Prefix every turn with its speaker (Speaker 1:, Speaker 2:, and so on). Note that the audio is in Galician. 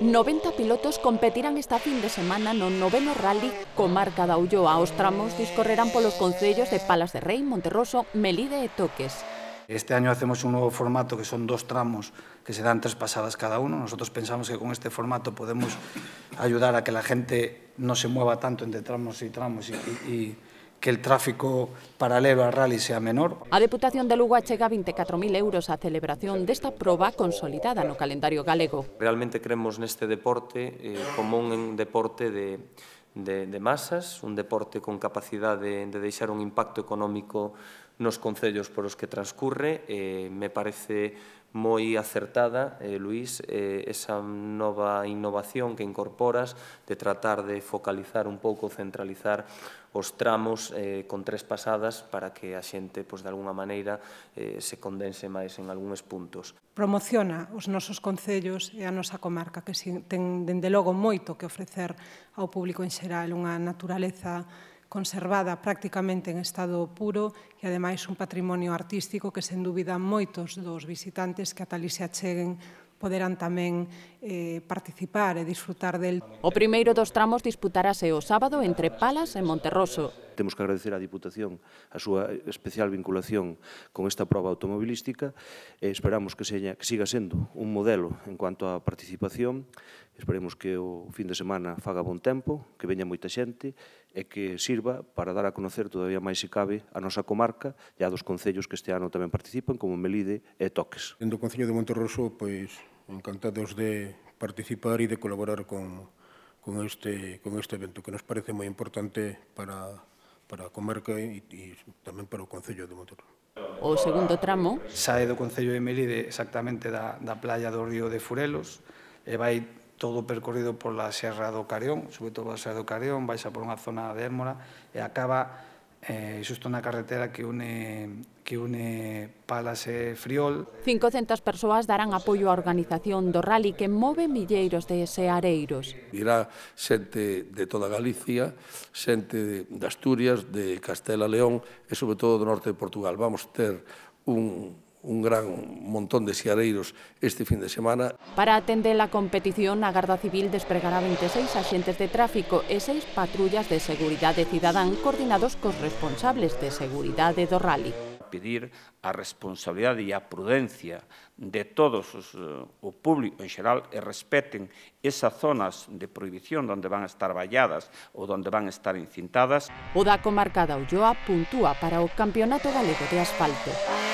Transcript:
Speaker 1: 90 pilotos competirán esta fin de semana no noveno rally comarca da Ulloa. Os tramos discorrerán polos concellos de Palas de Rei, Monterroso, Melide e Toques.
Speaker 2: Este año hacemos un nuevo formato que son dos tramos que se dan tres pasadas cada uno. Nosotros pensamos que con este formato podemos ayudar a que la gente no se mueva tanto entre tramos y tramos y, y, y que el tráfico paralelo al rally sea menor.
Speaker 1: A Deputación de Lugo achega 24.000 euros á celebración desta proba consolidada no calendario galego.
Speaker 3: Realmente creemos neste deporte eh, como un deporte de, de, de masas, un deporte con capacidade de, de deixar un impacto económico nos concellos por os que transcurre. Eh, me parece moi acertada, eh, Luís, eh, esa nova innovación que incorporas de tratar de focalizar un pouco, centralizar os tramos eh, con tres pasadas para que a xente, pois, de alguna maneira, eh, se condense máis en algúns puntos.
Speaker 4: Promociona os nosos concellos e a nosa comarca, que ten, dende logo, moito que ofrecer ao público en xeral unha naturaleza conservada prácticamente en estado puro e ademais un patrimonio artístico que sen dúbida moitos dos visitantes que a ali se acheguen poderán tamén eh, participar e disfrutar del. O primeiro dos tramos disputarase o sábado entre
Speaker 1: Palas e Monterroso
Speaker 5: temos que agradecer á Diputación a súa especial vinculación con esta proba automobilística e esperamos que, seña, que siga sendo un modelo en cuanto á participación esperemos que o fin de semana faga bon tempo, que veña moita xente e que sirva para dar a conocer todavía máis se cabe a nosa comarca e a dos concellos que este ano tamén participan como Melide e Toques. Dendo do Concello de Monterroso, pois, encantados de participar e de colaborar con, con este, con este evento, que nos parece moi importante
Speaker 2: para para a comarca e, e tamén para o Concello de Motor.
Speaker 1: O segundo tramo...
Speaker 2: Sae do Concello de Melide exactamente da, da playa do río de Furelos e vai todo percorrido pola Serra do Careón, sobre todo a Serra do Careón, baixa por unha zona de Érmora e acaba eh, xusto na carretera que une que une Palas e Friol.
Speaker 1: 500 persoas darán apoio á organización do rally que move milleiros de seareiros.
Speaker 2: Irá xente de toda Galicia, xente de Asturias, de Castela León e sobre todo do norte de Portugal. Vamos ter un un gran montón de siareiros este fin de semana.
Speaker 1: Para atender a competición, a Garda Civil despregará 26 axentes de tráfico e 6 patrullas de seguridade cidadán coordinados cos responsables de seguridade do rally.
Speaker 5: Pedir a responsabilidade e a prudencia de todos os, eh, o público en xeral e respeten esas zonas de prohibición onde van a estar valladas ou onde van a estar incintadas.
Speaker 1: O da comarca da Ulloa puntúa para o Campeonato Galego de Asfalto.